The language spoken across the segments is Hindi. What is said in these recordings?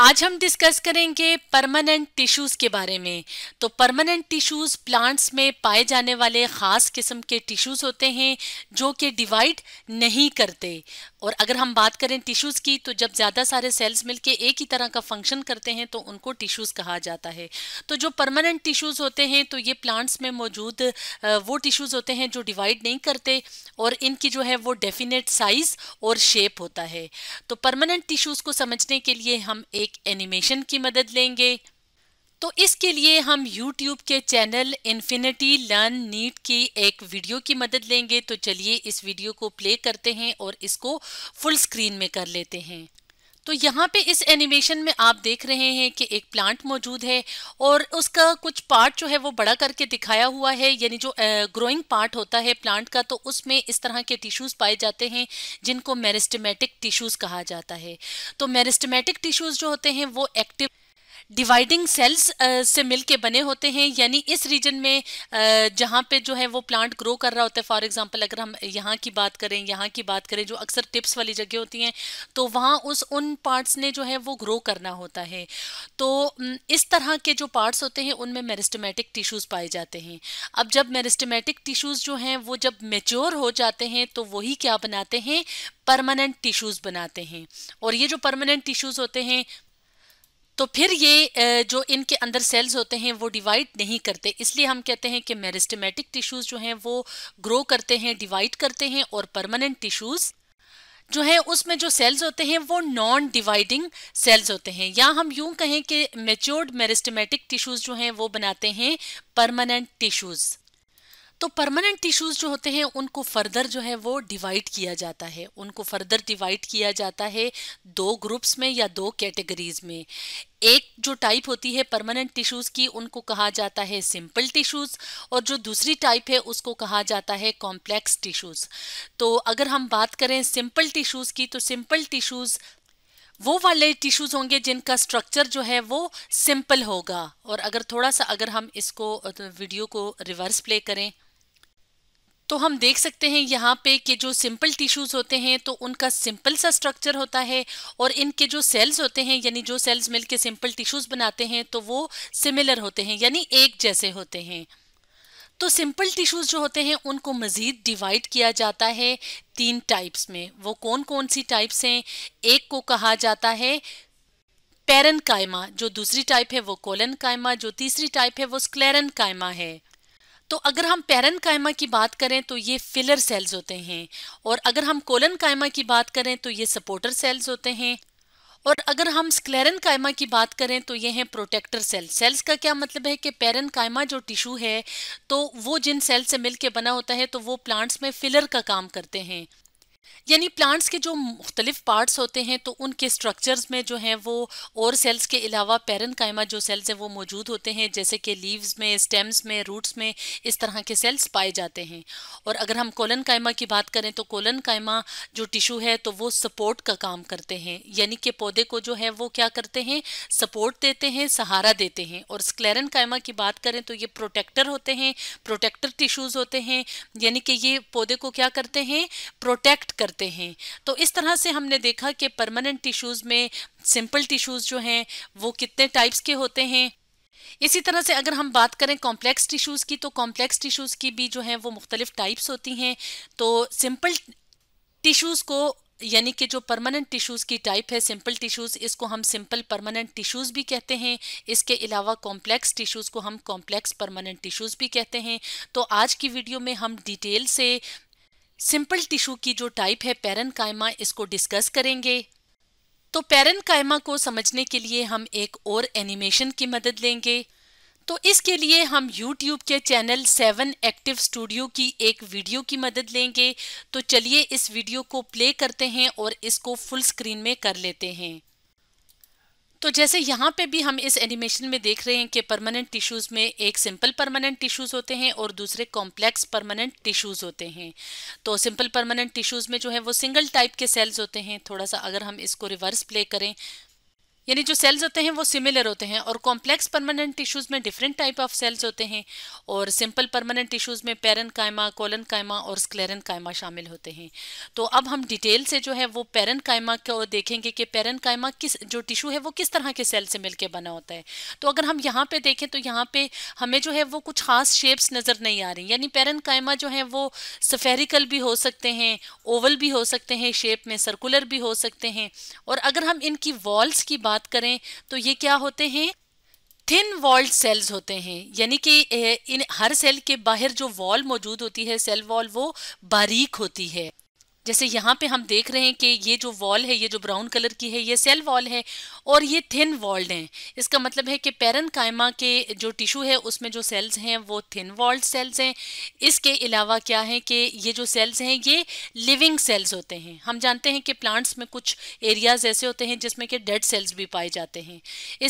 आज हम डिस्कस करेंगे परमानेंट टिश्यूज के बारे में तो परमानेंट टिश्यूज प्लांट्स में पाए जाने वाले खास किस्म के टिश्यूज होते हैं जो कि डिवाइड नहीं करते और अगर हम बात करें टिश्यूज़ की तो जब ज़्यादा सारे सेल्स मिलके एक ही तरह का फंक्शन करते हैं तो उनको टिश्यूज़ कहा जाता है तो जो परमानेंट टिश्यूज़ होते हैं तो ये प्लांट्स में मौजूद वो टिश्यूज़ होते हैं जो डिवाइड नहीं करते और इनकी जो है वो डेफिनेट साइज़ और शेप होता है तो परमानेंट टिश्यूज़ को समझने के लिए हम एक एनिमेशन की मदद लेंगे तो इसके लिए हम YouTube के चैनल इन्फिनिटी लर्न नीट की एक वीडियो की मदद लेंगे तो चलिए इस वीडियो को प्ले करते हैं और इसको फुल स्क्रीन में कर लेते हैं तो यहाँ पे इस एनिमेशन में आप देख रहे हैं कि एक प्लांट मौजूद है और उसका कुछ पार्ट जो है वो बड़ा करके दिखाया हुआ है यानी जो ग्रोइंग पार्ट होता है प्लांट का तो उसमें इस तरह के टिश्यूज़ पाए जाते हैं जिनको मेरिस्टमेटिक टिश्यूज़ कहा जाता है तो मेरिस्टमेटिक टिश्यूज़ जो होते हैं वो एक्टिव डिवाइडिंग सेल्स uh, से मिल के बने होते हैं यानी इस रीजन में uh, जहाँ पे जो है वो प्लांट ग्रो कर रहा होता है फॉर एग्जांपल अगर हम यहाँ की बात करें यहाँ की बात करें जो अक्सर टिप्स वाली जगह होती हैं तो वहाँ उस उन पार्ट्स ने जो है वो ग्रो करना होता है तो इस तरह के जो पार्ट्स होते हैं उनमें मेरिस्टमेटिक टिश्यूज़ पाए जाते हैं अब जब मेरिस्टमेटिक टिश्यूज़ जो हैं वो जब मेच्योर हो जाते हैं तो वही क्या बनाते हैं परमानेंट टिश्यूज़ बनाते हैं और ये जो परमानेंट टिश्यूज़ होते हैं तो फिर ये जो इनके अंदर सेल्स होते हैं वो डिवाइड नहीं करते इसलिए हम कहते हैं कि मेरिस्टमेटिक टिश्यूज़ जो हैं वो ग्रो करते हैं डिवाइड करते हैं और परमानेंट टिश्यूज़ जो है उसमें जो सेल्स होते हैं वो नॉन डिवाइडिंग सेल्स होते हैं या हम यूं कहें कि मेच्योर्ड मेरिस्टमेटिक टिश्यूज़ जो हैं वो बनाते हैं परमानेंट टिश्यूज़ तो परमानेंट टिश्यूज जो होते हैं उनको फर्दर जो है वो डिवाइड किया जाता है उनको फर्दर डिवाइड किया जाता है दो ग्रुप्स में या दो कैटेगरीज में एक जो टाइप होती है परमानेंट टिश्यूज़ की उनको कहा जाता है सिंपल टिश्यूज़ और जो दूसरी टाइप है उसको कहा जाता है कॉम्प्लेक्स टिश्यूज़ तो अगर हम बात करें सिंपल टिश्यूज़ की तो सिंपल टिश्यूज़ वो वाले टिश्यूज़ होंगे जिनका स्ट्रक्चर जो है वो सिंपल होगा और अगर थोड़ा सा अगर हम इसको तो वीडियो को रिवर्स प्ले करें तो हम देख सकते हैं यहाँ पे कि जो सिंपल टिश्यूज़ होते हैं तो उनका सिंपल सा स्ट्रक्चर होता है और इनके जो सेल्स होते हैं यानी जो सेल्स मिलके सिंपल टिश्यूज़ बनाते हैं तो वो सिमिलर होते हैं यानी एक जैसे होते हैं तो सिंपल टिश्यूज़ जो होते हैं उनको मज़ीद डिवाइड किया जाता है तीन टाइप्स में वो कौन कौन सी टाइप्स हैं एक को कहा जाता है पेरन कायमा जो दूसरी टाइप है वो कोलन कायमा जो तीसरी टाइप है वो स्क्लेरन कायमा है तो अगर हम पेरन कायमा की बात करें तो ये फिलर सेल्स होते हैं और अगर हम कोलन कायमा की बात करें तो ये सपोर्टर सेल्स होते हैं और अगर हम स्क्लेरन कायमा की बात करें तो ये हैं प्रोटेक्टर सेल सेल्स का क्या मतलब है कि पेरन कायमा जो टिशू है तो वो जिन सेल से मिलके बना होता है तो वो प्लांट्स में फिलर का काम करते हैं यानी प्लांट्स के जो मुख्तलिफ पार्ट्स होते हैं तो उनके स्ट्रक्चर्स में जो हैं वो और सेल्स के अलावा पैरन कायमा जो सेल्स हैं वो मौजूद होते हैं जैसे कि लीव्स में स्टेम्स में रूट्स में इस तरह के सेल्स पाए जाते हैं और अगर हम कोलन कायमा की बात करें तो कोलन कायमा जो टिशू है तो वो सपोर्ट का काम करते हैं यानी कि पौधे को जो है वो क्या करते हैं सपोर्ट देते हैं सहारा देते हैं और स्क्लेरन कायमा की बात करें तो ये प्रोटेक्टर होते हैं प्रोटेक्टर टिशूज़ होते हैं यानी कि ये पौधे को क्या करते हैं प्रोटेक्ट करते हैं तो इस तरह से हमने देखा कि परमानेंट टिश्यूज़ में सिंपल टिश्यूज़ जो हैं वो कितने टाइप्स के होते हैं इसी तरह से अगर हम बात करें कॉम्प्लेक्स टिश्यूज़ की तो कॉम्प्लेक्स टिश्यूज़ की भी जो हैं वो मुख्तलिफ टाइप्स होती हैं तो सिंपल टिश्यूज़ को यानी कि जो परमानेंट टिश्यूज़ की टाइप है सिंपल टिश्यूज़ इसको हम सिंपल परमानेंट टिश्यूज़ भी कहते हैं इसके अलावा कॉम्प्लेक्स टिश्यूज़ को हम कॉम्प्लेक्स परमानेंट टिश्यूज़ भी कहते हैं तो आज की वीडियो में हम डिटेल से सिंपल टिश्यू की जो टाइप है पेरन कायमा इसको डिस्कस करेंगे तो पेरन कायमा को समझने के लिए हम एक और एनिमेशन की मदद लेंगे तो इसके लिए हम YouTube के चैनल सेवन एक्टिव स्टूडियो की एक वीडियो की मदद लेंगे तो चलिए इस वीडियो को प्ले करते हैं और इसको फुल स्क्रीन में कर लेते हैं तो जैसे यहाँ पे भी हम इस एनिमेशन में देख रहे हैं कि परमानेंट टिश्यूज़ में एक सिंपल परमानेंट टिश्यूज़ होते हैं और दूसरे कॉम्प्लेक्स परमानेंट टिश्यूज़ होते हैं तो सिंपल परमानेंट टिश्यूज़ में जो है वो सिंगल टाइप के सेल्स होते हैं थोड़ा सा अगर हम इसको रिवर्स प्ले करें यानी जो सेल्स होते हैं वो सिमिलर होते हैं और कॉम्प्लेक्स परमानेंट टिश्यूज़ में डिफरेंट टाइप ऑफ सेल्स होते हैं और सिंपल परमानेंट टिश्यूज़ में पेरन कायमा कोलन कायमा और स्क्लेरन कायमा शामिल होते हैं तो अब हम डिटेल से जो है वो पेरन कायमा को देखेंगे कि पेरन कायमा किस जो टिशू है वो किस तरह के सेल से मिलकर बना होता है तो अगर हम यहाँ पर देखें तो यहाँ पर हमें जो है वो कुछ खास शेप्स नज़र नहीं आ रही यानी पेरन कायमा जो है वो सफेरिकल भी हो सकते हैं ओवल भी हो सकते हैं शेप में सर्कुलर भी हो सकते हैं और अगर हम इनकी वॉल्स की बात बात करें तो ये क्या होते हैं थिन वॉल्ड सेल्स होते हैं यानी कि इन हर सेल के बाहर जो वॉल मौजूद होती है सेल वॉल वो बारीक होती है जैसे यहाँ पे हम देख रहे हैं कि ये जो वॉल है ये जो ब्राउन कलर की है ये सेल वॉल है और ये थिन वॉल्ड हैं इसका मतलब है कि पेरन कायमा के जो टिशू है उसमें जो सेल्स हैं वो थिन वॉल्ड सेल्स हैं इसके अलावा क्या है कि ये जो सेल्स हैं ये लिविंग सेल्स होते हैं हम जानते हैं कि प्लांट्स में कुछ एरियाज़ ऐसे होते हैं जिसमें कि डेड सेल्स भी पाए जाते हैं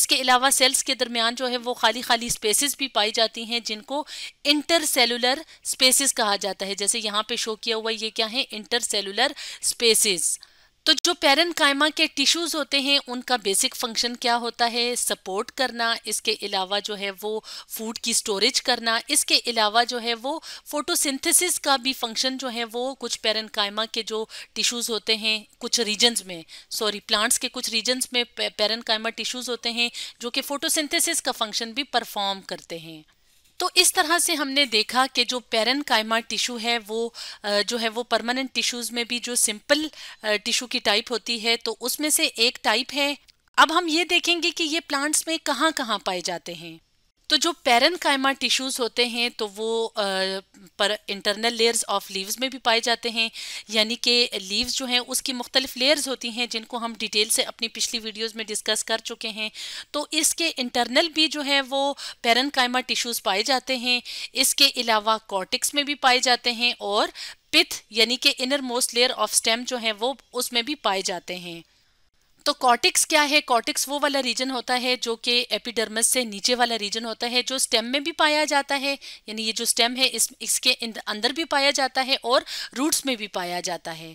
इसके अलावा सेल्स के दरमियान जो है वो खाली खाली स्पेसिस भी पाई जाती हैं जिनको इंटरसेलुलर स्पेसिस कहा जाता है जैसे यहाँ पे शो किया हुआ ये क्या है इंटरसेलुलर सेलुलर स्पेसिस तो जो पेरन कायमा के टिश्यूज़ होते हैं उनका बेसिक फंक्शन क्या होता है सपोर्ट करना इसके अलावा जो है वो फूड की स्टोरेज करना इसके अलावा जो है वो फोटोसिंथेसिस का भी फंक्शन जो है वो कुछ पेरन कायमा के जो टिश्यूज़ होते हैं कुछ रीजन्स में सॉरी प्लांट्स के कुछ रीजन्स में पेरन कायमा टिश्यूज़ होते हैं जो कि फोटोसिंथेसिस का फंक्शन भी परफॉर्म करते हैं तो इस तरह से हमने देखा कि जो पेरन कायमा टिशू है वो जो है वो परमानेंट टिश्यूज़ में भी जो सिंपल टिशू की टाइप होती है तो उसमें से एक टाइप है अब हम ये देखेंगे कि ये प्लांट्स में कहाँ कहाँ पाए जाते हैं तो जो कायमा टिश्यूज होते हैं तो वो आ, पर इंटरनल लेयर्स ऑफ लीव्स में भी पाए जाते हैं यानी कि लीव्स जो हैं उसकी मुख्तलिफ लेयर्स होती हैं जिनको हम डिटेल से अपनी पिछली वीडियोस में डिस्कस कर चुके हैं तो इसके इंटरनल भी जो है वो कायमा टिश्यूज पाए जाते हैं इसके अलावा कॉटिक्स में भी पाए जाते हैं और पिथ यानी कि inner most layer of stem जो है वो उसमें भी पाए जाते हैं तो कॉटिक्स क्या है कॉर्टिक्स वो वाला रीजन होता है जो कि एपिडर्मस से नीचे वाला रीजन होता है जो स्टेम में भी पाया जाता है यानी ये जो स्टेम है इस इसके अंदर भी पाया जाता है और रूट्स में भी पाया जाता है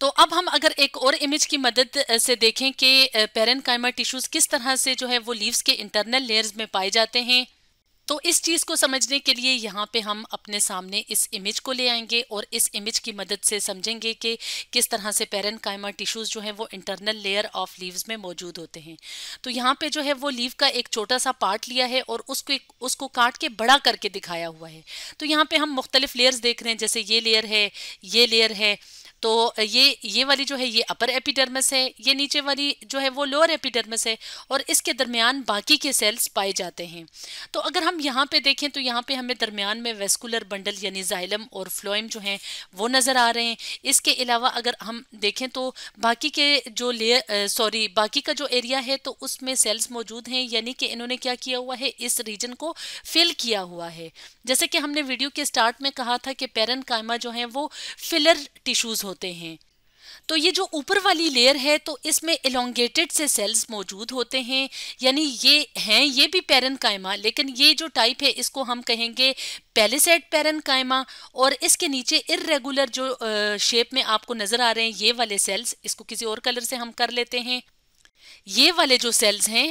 तो अब हम अगर एक और इमेज की मदद से देखें कि पेरेंकाइमा टिश्यूज किस तरह से जो है वो लीव्स के इंटरनल लेयर्स में पाए जाते हैं तो इस चीज़ को समझने के लिए यहाँ पे हम अपने सामने इस इमेज को ले आएंगे और इस इमेज की मदद से समझेंगे कि किस तरह से पेरन कायमा टिश्यूज़ जो हैं वो इंटरनल लेयर ऑफ लीव्स में मौजूद होते हैं तो यहाँ पे जो है वो लीव का एक छोटा सा पार्ट लिया है और उसको उसको काट के बड़ा करके दिखाया हुआ है तो यहाँ पर हम मुख्तलिफ लेयर्स देख रहे हैं जैसे ये लेयर है ये लेयर है तो ये ये वाली जो है ये अपर एपिडर्मस है ये नीचे वाली जो है वो लोअर एपिडर्मस है और इसके दरमियान बाकी के सेल्स पाए जाते हैं तो अगर हम यहाँ पे देखें तो यहाँ पे हमें दरमियान में वेस्कुलर बंडल यानी जाइलम और फ्लोइम जो हैं वो नज़र आ रहे हैं इसके अलावा अगर हम देखें तो बाकी के जो ले सॉरी बाकी का जो एरिया है तो उसमें सेल्स मौजूद हैं यानी कि इन्होंने क्या किया हुआ है इस रीजन को फिल किया हुआ है जैसे कि हमने वीडियो के स्टार्ट में कहा था कि पेरन कायमा जो है वो फिलर टिश्यूज़ होते हैं तो ये जो ऊपर वाली लेयर है तो इसमें एलोंगेटेड से सेल्स मौजूद होते हैं यानी ये हैं ये भी पैरन कायमा लेकिन ये जो टाइप है इसको हम कहेंगे पेलिसेट पैरन कायमा और इसके नीचे इरेगुलर जो शेप में आपको नज़र आ रहे हैं ये वाले सेल्स इसको किसी और कलर से हम कर लेते हैं ये वाले जो सेल्स हैं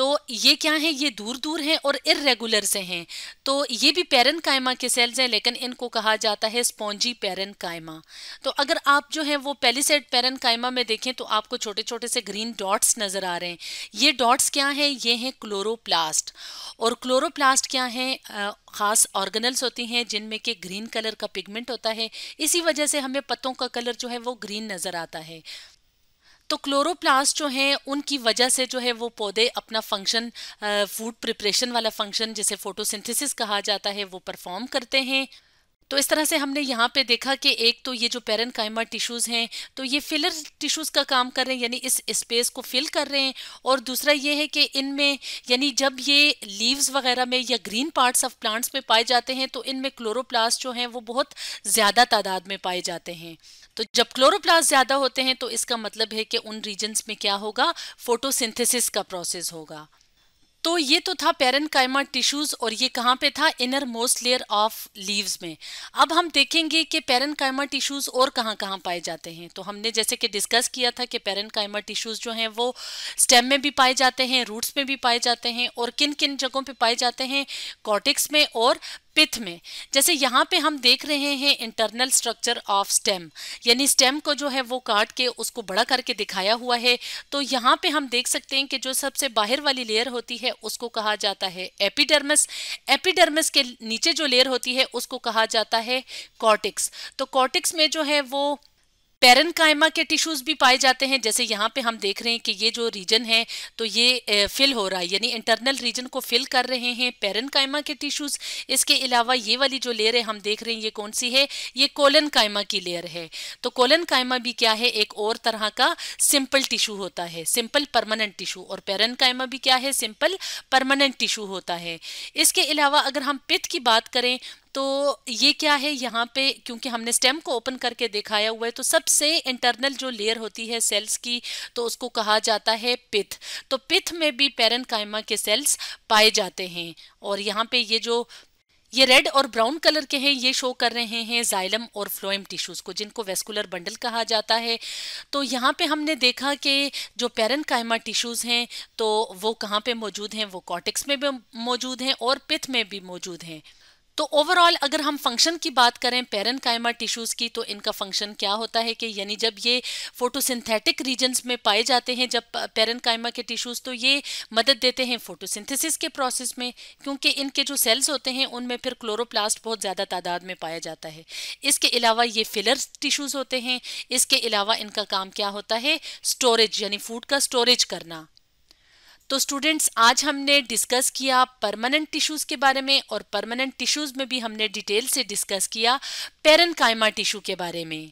तो ये क्या है ये दूर दूर हैं और इरेगुलर से हैं तो ये भी पेरन कायमा के सेल्स हैं लेकिन इनको कहा जाता है स्पॉन्जी पेरन कायमा तो अगर आप जो है वो पेलीसेड पेरन कायमा में देखें तो आपको छोटे छोटे से ग्रीन डॉट्स नज़र आ रहे हैं ये डॉट्स क्या हैं ये हैं क्लोरोप्लास्ट और क्लोरोप्लास्ट क्या हैं ख़ास ऑर्गेनल्स होती हैं जिनमें कि ग्रीन कलर का पिगमेंट होता है इसी वजह से हमें पत्तों का कलर जो है वो ग्रीन नज़र आता है तो क्लोरोप्लास्ट जो हैं उनकी वजह से जो है वो पौधे अपना फंक्शन फूड प्रिपरेशन वाला फंक्शन जिसे फोटोसिंथेसिस कहा जाता है वो परफॉर्म करते हैं तो इस तरह से हमने यहाँ पे देखा कि एक तो ये जो पेरन कायमा टिश्यूज़ हैं तो ये फिलर टिश्यूज़ का काम कर रहे हैं यानी इस स्पेस को फिल कर रहे हैं और दूसरा ये है कि इनमें यानी जब ये लीव्स वगैरह में या ग्रीन पार्ट्स ऑफ प्लांट्स में पाए जाते हैं तो इनमें क्लोरोप्लास्ट जो हैं वो बहुत ज़्यादा तादाद में पाए जाते हैं तो जब क्लोरोप्लास्ट ज़्यादा होते हैं तो इसका मतलब है कि उन रीजन्स में क्या होगा फोटोसिंथेसिस का प्रोसेस होगा तो ये तो था कायमा टिश्यूज़ और ये कहाँ पे था inner most layer of leaves में अब हम देखेंगे कि पेरन कायमा टिश्यूज़ और कहाँ कहाँ पाए जाते हैं तो हमने जैसे कि डिस्कस किया था कि पेरन कायमा टिश्यूज़ जो हैं वो स्टेम में भी पाए जाते हैं रूट्स में भी पाए जाते हैं और किन किन जगहों पे पाए जाते हैं कॉटिक्स में और पिथ में जैसे यहाँ पे हम देख रहे हैं इंटरनल स्ट्रक्चर ऑफ स्टेम यानी स्टेम को जो है वो काट के उसको बड़ा करके दिखाया हुआ है तो यहाँ पे हम देख सकते हैं कि जो सबसे बाहर वाली लेयर होती है उसको कहा जाता है एपिडर्मस एपिडर्मस के नीचे जो लेयर होती है उसको कहा जाता है कॉर्टिक्स तो कॉर्टिक्स में जो है वो पेरनकाइमा के टिश्यूज भी पाए जाते हैं जैसे यहाँ पे हम देख रहे हैं कि ये जो रीजन है तो ये फिल हो रहा है यानी इंटरनल रीजन को फिल कर रहे हैं पेरनकाइमा के टिश्यूज इसके अलावा ये वाली जो लेयर है हम देख रहे हैं ये कौन सी है ये कोलन कायमा की लेयर है तो कोलन कायमा भी क्या है एक और तरह का सिंपल टिश्यू होता है सिंपल परमानेंट टिश्यू और पेरन कायमा भी क्या है सिंपल परमानेंट टिश्यू होता है इसके अलावा अगर हम पित्त की बात करें तो ये क्या है यहाँ पे क्योंकि हमने स्टेम को ओपन करके दिखाया हुआ है तो सबसे इंटरनल जो लेयर होती है सेल्स की तो उसको कहा जाता है पिथ तो पिथ में भी पेरन कायमा के सेल्स पाए जाते हैं और यहाँ पे ये जो ये रेड और ब्राउन कलर के हैं ये शो कर रहे हैं जाइलम और फ्लोएम टिश्यूज़ को जिनको वेस्कुलर बंडल कहा जाता है तो यहाँ पे हमने देखा कि जो पेरन कायमा टिश्यूज़ हैं तो वो कहाँ पे मौजूद हैं वो कॉटेक्स में भी मौजूद हैं और पिथ में भी मौजूद हैं तो ओवरऑल अगर हम फंक्शन की बात करें कायमा टिश्यूज़ की तो इनका फंक्शन क्या होता है कि यानी जब ये फोटोसिंथेटिक रीजन्स में पाए जाते हैं जब कायमा के टिश्यूज़ तो ये मदद देते हैं फोटोसिंथेसिस के प्रोसेस में क्योंकि इनके जो सेल्स होते हैं उनमें फिर क्लोरोप्लास्ट बहुत ज़्यादा तादाद में पाया जाता है इसके अलावा ये फिलर टिशूज़ होते हैं इसके अलावा इनका काम क्या होता है स्टोरेज यानी फूड का स्टोरेज करना तो स्टूडेंट्स आज हमने डिस्कस किया परमानेंट टिश्यूज के बारे में और परमानेंट टिश्यूज में भी हमने डिटेल से डिस्कस किया पेरन कायमा टिश्यू के बारे में